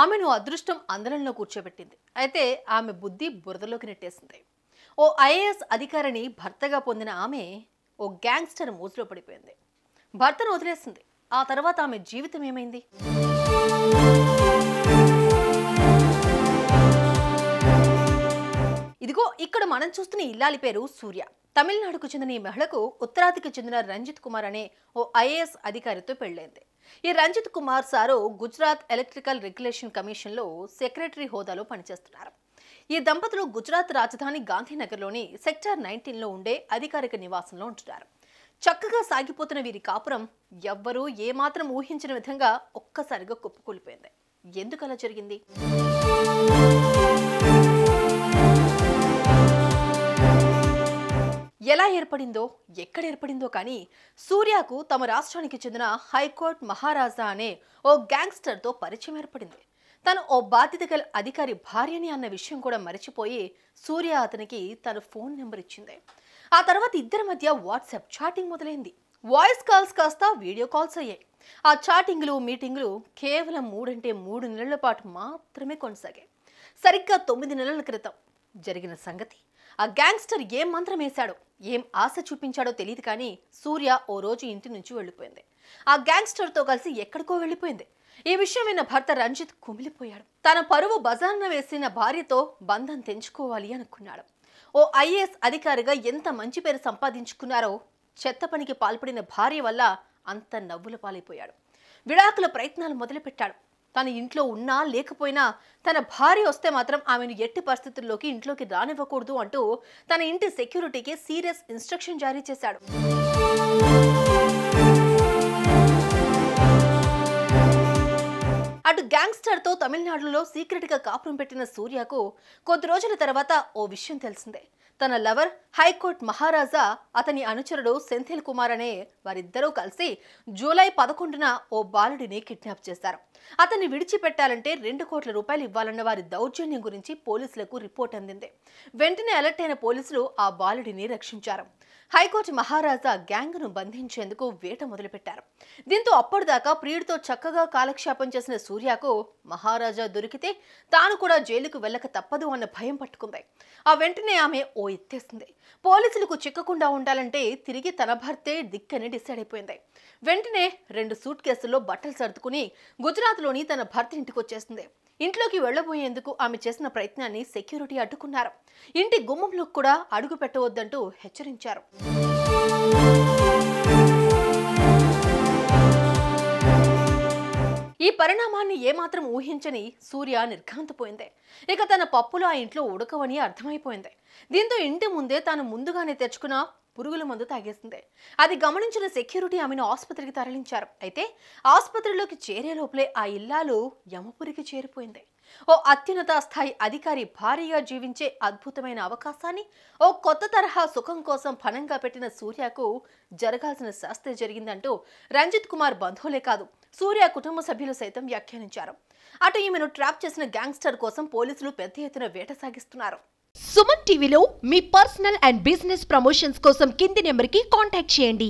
ఆమెను అదృష్టం అందరంలో కూర్చోబెట్టింది అయితే ఆమె బుద్ధి బురదలోకి నెట్టేసింది ఓ ఐఏఎస్ అధికారిని భర్తగా పొందిన ఆమె ఓ గ్యాంగ్స్టర్ మోజులో పడిపోయింది భర్తను వదిలేసింది ఆ తర్వాత ఆమె జీవితం ఏమైంది ఇదిగో ఇక్కడ మనం చూస్తున్న ఇల్లాలి పేరు సూర్య తమిళనాడుకు చెందిన ఈ మహిళకు ఉత్తరాదికి చెందిన రంజిత్ కుమార్ అనే ఓ ఐఏఎస్ అధికారితో పెళ్ళైంది ఈ Ranjit Kumar sir Gujarat electrical regulation కమిషన్లో సెక్రటరీ హోదాలో పనిచేస్తున్నారు ఈ దంపతులు గుజరాత్ రాజధాని గాంధీనగర్లోని సెక్టార్ నైన్టీన్లో ఉండే అధికారిక నివాసంలో ఉంటున్నారు చక్కగా సాగిపోతున్న వీరి కాపురం ఎవ్వరూ ఏమాత్రం ఊహించిన విధంగా ఒక్కసారిగా కుప్పకూలిపోయింది ఎందుకలా జరిగింది ఎలా ఏర్పడిందో ఎక్కడ ఏర్పడిందో కానీ సూర్యకు తమ రాష్ట్రానికి చెందిన హైకోర్టు మహారాజా అనే ఓ గ్యాంగ్స్టర్తో పరిచయం ఏర్పడింది తను ఓ బాధ్యత గల అధికారి భార్యని అన్న విషయం కూడా మర్చిపోయి సూర్య అతనికి తన ఫోన్ నెంబర్ ఇచ్చింది ఆ తర్వాత ఇద్దరి మధ్య వాట్సాప్ చాటింగ్ మొదలైంది వాయిస్ కాల్స్ కాస్త వీడియో కాల్స్ అయ్యాయి ఆ చాటింగ్లు మీటింగ్లు కేవలం మూడంటే మూడు నెలల పాటు మాత్రమే కొనసాగాయి సరిగ్గా తొమ్మిది నెలల క్రితం జరిగిన సంగతి ఆ గ్యాంగ్స్టర్ ఏం మంత్రం వేశాడో ఏం ఆశ చూపించాడో తెలియదు కానీ సూర్య ఓ రోజు ఇంటి నుంచి వెళ్ళిపోయింది ఆ గ్యాంగ్స్టర్తో కలిసి ఎక్కడికో వెళ్ళిపోయింది ఈ విషయం విన్న భర్త రంజిత్ కుమిలిపోయాడు తన పరువు బజార్న వేసిన భార్యతో బంధం తెంచుకోవాలి అనుకున్నాడు ఓ ఐఏఎస్ అధికారిగా ఎంత మంచి పేరు సంపాదించుకున్నారో చెత్త పనికి పాల్పడిన భార్య వల్ల అంత నవ్వుల పాలైపోయాడు విడాకుల ప్రయత్నాలు మొదలుపెట్టాడు తన ఇంట్లో ఉన్నా లేకపోయినా తన భార్య వస్తే మాత్రం ఆమెను ఎట్టి పరిస్థితుల్లోకి ఇంట్లోకి రానివ్వకూడదు అంటూ తన ఇంటి సెక్యూరిటీకి సీరియస్ ఇన్స్ట్రక్షన్ జారీ చేశాడు అటు గ్యాంగ్స్టర్తో తమిళనాడులో సీక్రెట్గా కాపురం పెట్టిన సూర్యకు కొద్ది రోజుల తర్వాత ఓ విషయం తెలిసిందే తన లవర్ హైకోర్టు మహారాజా అతని అనుచరుడు సెంథిల్ కుమార్ అనే వారిద్దరూ కలిసి జూలై పదకొండున ఓ బాలుడిని కిడ్నాప్ చేశారు అతన్ని విడిచిపెట్టాలంటే రెండు కోట్ల రూపాయలు ఇవ్వాలన్న వారి దౌర్జన్యం గురించి పోలీసులకు రిపోర్ట్ అందింది వెంటనే అలర్ట్ అయిన పోలీసులు ఆ బాలుడిని రక్షించారు హైకోర్టు మహారాజా గ్యాంగ్ను బంధించేందుకు వేట మొదలుపెట్టారు దీంతో అప్పటిదాకా ప్రియుడితో చక్కగా కాలక్షేపం చేసిన సూర్యకు మహారాజా దొరికితే తాను కూడా జైలుకు వెళ్ళక తప్పదు అన్న భయం పట్టుకుంది ఆ వెంటనే ఆమె ఓ ఎత్తేసింది పోలీసులకు చిక్కకుండా ఉండాలంటే తిరిగి తన భర్తే దిక్కని డిసైడ్ అయిపోయింది వెంటనే రెండు సూట్ కేసుల్లో బట్టలు సర్దుకుని గుజరాత్లోని తన భర్త ఇంటికి వచ్చేసింది ఇంట్లోకి వెళ్లబోయేందుకు ఆమె చేసిన ప్రయత్నాన్ని సెక్యూరిటీ అడ్డుకున్నారు ఇంటి గుమ్మంలో కూడా అడుగు పెట్టవద్దంటూ హెచ్చరించారు ఈ పరిణామాన్ని ఏమాత్రం ఊహించని సూర్య నిర్ఘాంతపోయింది ఇక తన పప్పులు ఆ ఇంట్లో ఉడకవని అర్థమైపోయింది దీంతో ఇంటి ముందే తాను ముందుగానే తెచ్చుకున్న పురుగుల మందు తాగేసింది అది గమనించిన సెక్యూరిటీ ఆమెను ఆసుపత్రికి తరలించారు అయితే ఆసుపత్రిలోకి చేరే లోపలే ఆ ఇల్లాలు యమపురికి చేరిపోయింది ఓ అత్యున్నత స్థాయి అధికారి భారీగా జీవించే అద్భుతమైన అవకాశాన్ని ఓ కొత్త తరహా సుఖం కోసం ఫణంగా పెట్టిన సూర్యకు జరగాల్సిన శాస్త్రి జరిగిందంటూ రంజిత్ కుమార్ బంధువులే కాదు సూర్య కుటుంబ సభ్యులు సైతం వ్యాఖ్యానించారు అటు ఈమెను ట్రాప్ చేసిన గ్యాంగ్స్టర్ కోసం పోలీసులు పెద్ద ఎత్తున వేట సాగిస్తున్నారు సుమన్ టీవీలో మీ పర్సనల్ అండ్ బిజినెస్ ప్రమోషన్స్ కోసం కింది నెంబర్కి కాంటాక్ట్ చేయండి